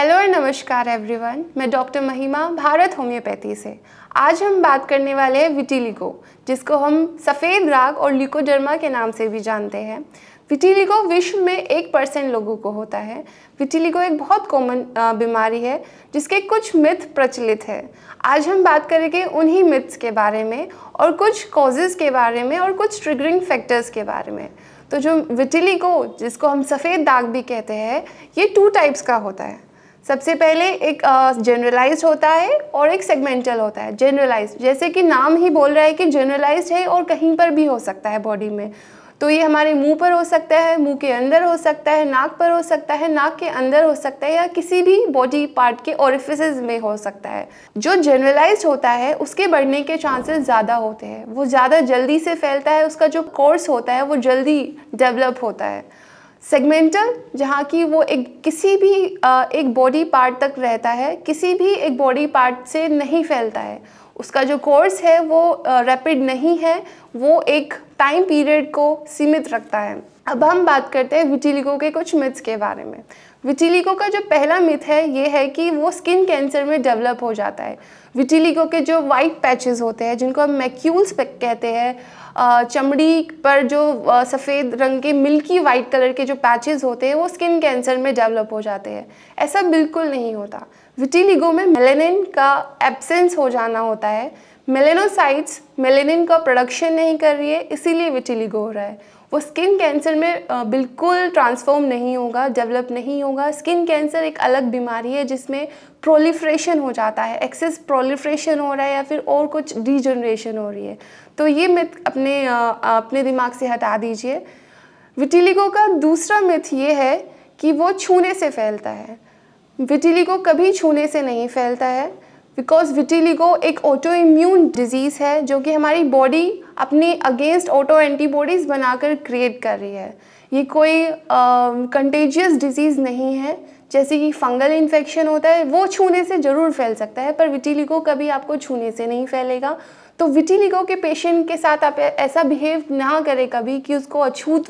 hello और नमस्कार everyone मैं डॉक्टर महिमा भारत होम्योपैथी से आज हम बात करने वाले हैं विटिलिगो जिसको हम सफ़ेद राग और लिकोडर्मा के नाम से भी जानते हैं विटिलिगो विश्व में एक परसेंट लोगों को होता है विटिलिगो एक बहुत कॉमन बीमारी है जिसके कुछ मिथ प्रचलित है आज हम बात करेंगे उन्हीं मिथ्स के बारे में और कुछ कॉजेज़ के बारे में और कुछ ट्रिगरिंग फैक्टर्स के बारे में तो जो विटिलिगो जिसको हम सफ़ेद दाग भी कहते हैं ये टू टाइप्स का होता है सबसे पहले एक जनरलाइज होता है और एक सेगमेंटल होता है जनरलाइज जैसे कि नाम ही बोल रहा है कि जनरलाइज है और कहीं पर भी हो सकता है बॉडी में तो ये हमारे मुंह पर हो सकता है मुंह के अंदर हो सकता है नाक पर हो सकता है नाक के अंदर हो सकता है या किसी भी बॉडी पार्ट के ऑरिफिस में हो सकता है जो जनरलाइज होता है उसके बढ़ने के चांसेस ज़्यादा होते हैं वो ज़्यादा जल्दी से फैलता है उसका जो कोर्स होता है वो जल्दी डेवलप होता है सेगमेंटल जहाँ की वो एक किसी भी एक बॉडी पार्ट तक रहता है किसी भी एक बॉडी पार्ट से नहीं फैलता है उसका जो कोर्स है वो रैपिड नहीं है वो एक टाइम पीरियड को सीमित रखता है अब हम बात करते हैं विटिलिको के कुछ मिथ्स के बारे में विटिलिको का जो पहला मिथ है ये है कि वो स्किन कैंसर में डेवलप हो जाता है विटिलिको के जो वाइट पैचेस होते हैं जिनको हम मैक्यूल्स कहते हैं चमड़ी पर जो सफ़ेद रंग के मिल्की वाइट कलर के जो पैचेस होते हैं वो स्किन कैंसर में डेवलप हो जाते हैं ऐसा बिल्कुल नहीं होता विटिलिगो में मेलेनिन का एब्सेंस हो जाना होता है मेलेनोसाइट्स मेलेनिन का प्रोडक्शन नहीं कर रही है इसीलिए विटिलिगो हो रहा है वो स्किन कैंसर में बिल्कुल ट्रांसफॉर्म नहीं होगा डेवलप नहीं होगा स्किन कैंसर एक अलग बीमारी है जिसमें प्रोलिफ्रेशन हो जाता है एक्सेस प्रोलिफ्रेशन हो रहा है या फिर और कुछ डीजनरेशन हो रही है तो ये मिथ अपने अपने दिमाग से हटा दीजिए विटिलिगो का दूसरा मिथ ये है कि वो छूने से फैलता है विटिलिगो कभी छूने से नहीं फैलता है बिकॉज विटिलिगो एक ऑटो इम्यून डिजीज़ है जो कि हमारी बॉडी अपने अगेंस्ट ऑटो एंटीबॉडीज़ बनाकर क्रिएट कर रही है ये कोई कंटेजियस uh, डिजीज़ नहीं है जैसे कि फंगल इन्फेक्शन होता है वो छूने से ज़रूर फैल सकता है पर विटिलिगो कभी आपको छूने से नहीं फैलेगा तो विटिलिगो के पेशेंट के साथ आप ऐसा बिहेव ना करें कभी कि उसको अछूत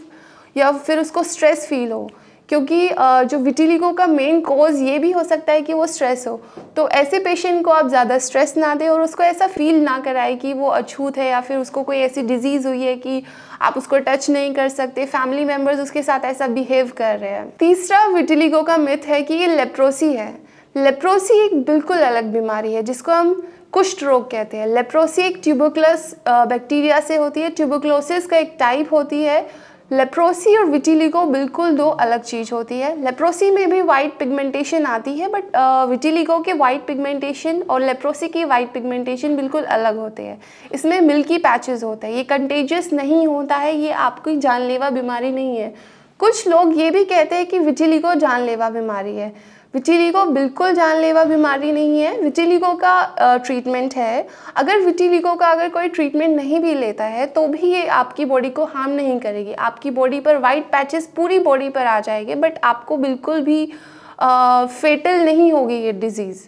या फिर उसको स्ट्रेस फील हो क्योंकि जो विटिलिगो का मेन कॉज ये भी हो सकता है कि वो स्ट्रेस हो तो ऐसे पेशेंट को आप ज़्यादा स्ट्रेस ना दें और उसको ऐसा फील ना कराए कि वो अछूत है या फिर उसको कोई ऐसी डिजीज़ हुई है कि आप उसको टच नहीं कर सकते फैमिली मेम्बर्स उसके साथ ऐसा बिहेव कर रहे हैं तीसरा विटिलिगो का मिथ है कि ये लेप्रोसी है लेप्रोसी एक बिल्कुल अलग बीमारी है जिसको हम कुष्ठ रोग कहते हैं लेप्रोसी एक ट्यूबोक्लस बैक्टीरिया से होती है ट्यूबोक्लोसिस का एक टाइप होती है लेप्रोसी और विटिलिगो बिल्कुल दो अलग चीज़ होती है लेप्रोसी में भी वाइट पिगमेंटेशन आती है बट विटिलिगो uh, के वाइट पिगमेंटेशन और लेप्रोसी की वाइट पिगमेंटेशन बिल्कुल अलग होते हैं इसमें मिल्की पैचेस होते हैं ये कंटेजियस नहीं होता है ये आपकी जानलेवा बीमारी नहीं है कुछ लोग ये भी कहते हैं कि विटिलिगो जानलेवा बीमारी है विटिलिगो बिल्कुल जानलेवा बीमारी नहीं है विटिलिगो का ट्रीटमेंट है अगर विटिलिगो का अगर कोई ट्रीटमेंट नहीं भी लेता है तो भी ये आपकी बॉडी को हार्म नहीं करेगी आपकी बॉडी पर वाइट पैचेस पूरी बॉडी पर आ जाएंगे बट आपको बिल्कुल भी फेटल नहीं होगी ये डिज़ीज़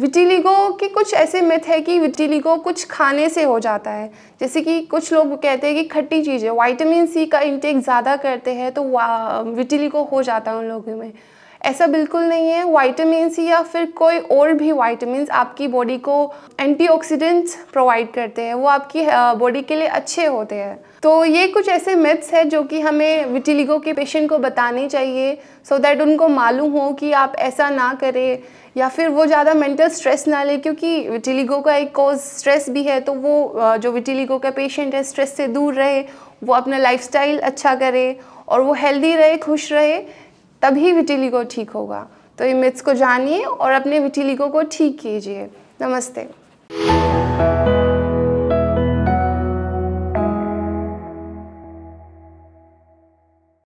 विटिलिगो के कुछ ऐसे मिथ है कि विटिलिगो कुछ खाने से हो जाता है जैसे कि कुछ लोग कहते हैं कि खट्टी चीज़ें वाइटामिन सी का इंटेक ज़्यादा करते हैं तो विटिलिगो हो जाता है उन लोगों में ऐसा बिल्कुल नहीं है वाइटामस या फिर कोई और भी वाइटामिन आपकी बॉडी को एंटीऑक्सीडेंट्स प्रोवाइड करते हैं वो आपकी बॉडी के लिए अच्छे होते हैं तो ये कुछ ऐसे मिथ्स हैं जो कि हमें विटिलिगो के पेशेंट को बताने चाहिए सो so दैट उनको मालूम हो कि आप ऐसा ना करें या फिर वो ज़्यादा मेंटल स्ट्रेस ना ले क्योंकि विटिलिगो का एक कॉज स्ट्रेस भी है तो वो जो विटिलिगो का पेशेंट है स्ट्रेस से दूर रहे वो अपना लाइफस्टाइल अच्छा करे और वो हेल्दी रहे खुश रहे तभी विटिलिगो ठीक होगा तो ये मिथ्स को जानिए और अपने विटिलिगो को ठीक कीजिए नमस्ते